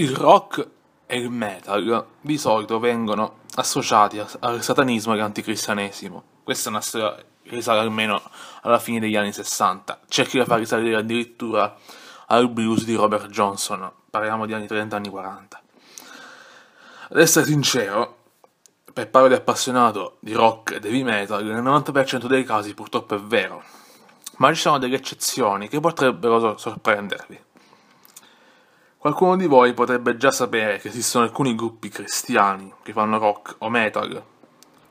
il rock e il metal di solito vengono associati al satanismo e all'anticristianesimo. Questa è una storia che risale almeno alla fine degli anni 60. C'è chi la fa risalire addirittura al blues di Robert Johnson, parliamo di anni 30, anni 40. Ad essere sincero, per pari di appassionato di rock e heavy metal, nel 90% dei casi purtroppo è vero, ma ci sono delle eccezioni che potrebbero sorprendervi. Qualcuno di voi potrebbe già sapere che esistono alcuni gruppi cristiani che fanno rock o metal,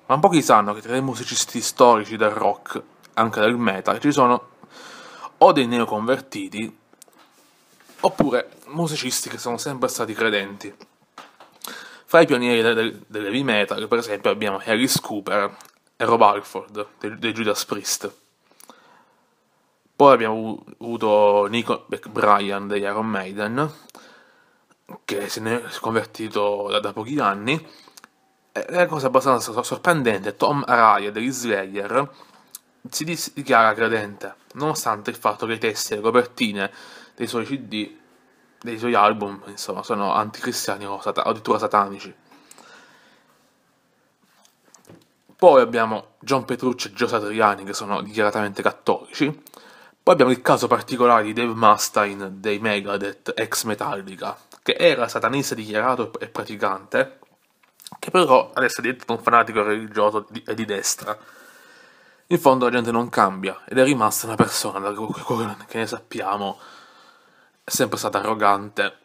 ma pochi sanno che tra i musicisti storici del rock, anche del metal, ci sono o dei neoconvertiti oppure musicisti che sono sempre stati credenti. Fra i pionieri del, del heavy metal, per esempio, abbiamo Alice Cooper e Rob Alford dei Judas Priest. Poi abbiamo avuto Nico McBrien degli Iron Maiden che se ne è convertito da, da pochi anni, è una cosa abbastanza sorprendente. Tom Araya degli Slayer si dichiara credente, nonostante il fatto che i testi e le copertine dei suoi CD, dei suoi album, insomma, sono anticristiani o sata- addirittura satanici. Poi abbiamo John Petrucci e Joe Satriani, che sono dichiaratamente cattolici. Poi abbiamo il caso particolare di Dave Mustaine dei Megadeth ex Metallica, che era satanista dichiarato e praticante, che però adesso è diventato un fanatico religioso e di destra. In fondo la gente non cambia ed è rimasta una persona, che ne sappiamo, è sempre stata arrogante,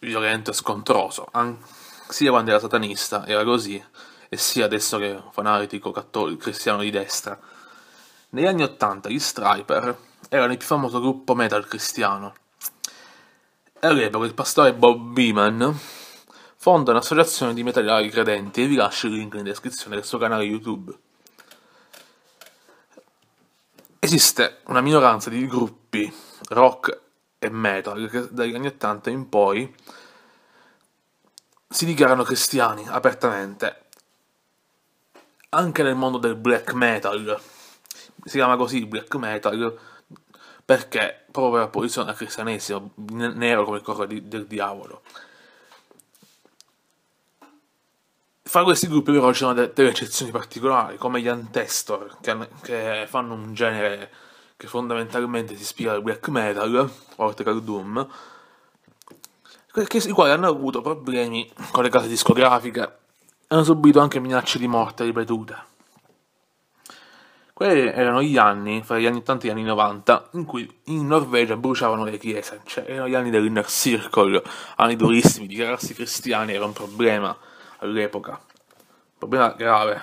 violento e scontroso, sia quando era satanista era così, e sia adesso che è un fanatico cattolico cristiano di destra. Negli anni Ottanta gli Striper erano il più famoso gruppo metal cristiano, All'epoca il pastore Bob Beeman fonda un'associazione di metallari credenti e vi lascio il link in descrizione del suo canale YouTube. Esiste una minoranza di gruppi rock e metal che dagli anni 80 in poi si dichiarano cristiani apertamente, anche nel mondo del black metal. Si chiama così black metal perché proprio la posizione al cristianesimo, nero come il corpo di, del diavolo. Fra questi gruppi però ci sono delle, delle eccezioni particolari, come gli Antestor, che, che, fanno un genere che fondamentalmente si ispira al black metal, oltre che al doom, che, i quali hanno avuto problemi con le case discografiche, e hanno subito anche minacce di morte ripetute. Quelli erano gli anni, fra gli anni 80 e gli anni 90, in cui in Norvegia bruciavano le chiese, cioè erano gli anni dell'inner circle, anni durissimi, dichiararsi cristiani era un problema all'epoca, un problema grave.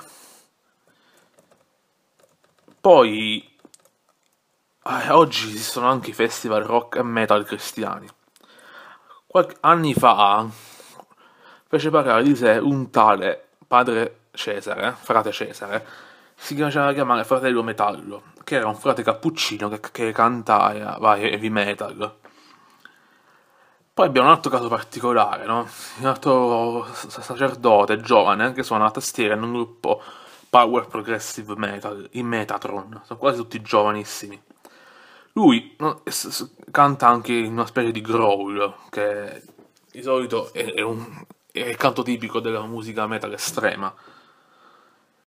Poi, eh, oggi esistono anche i festival rock e metal cristiani. Qualche anni fa fece parlare di sé un tale padre Cesare, frate Cesare, si chiamava Fratello Metallo, che era un frate cappuccino che, che cantava heavy metal. Poi abbiamo un altro caso particolare, no? Un altro sacerdote giovane, che suona la tastiera in un gruppo power progressive metal, i Metatron. Sono quasi tutti giovanissimi. Lui no, canta anche in una specie di growl, che di solito è, è, un, è il canto tipico della musica metal estrema.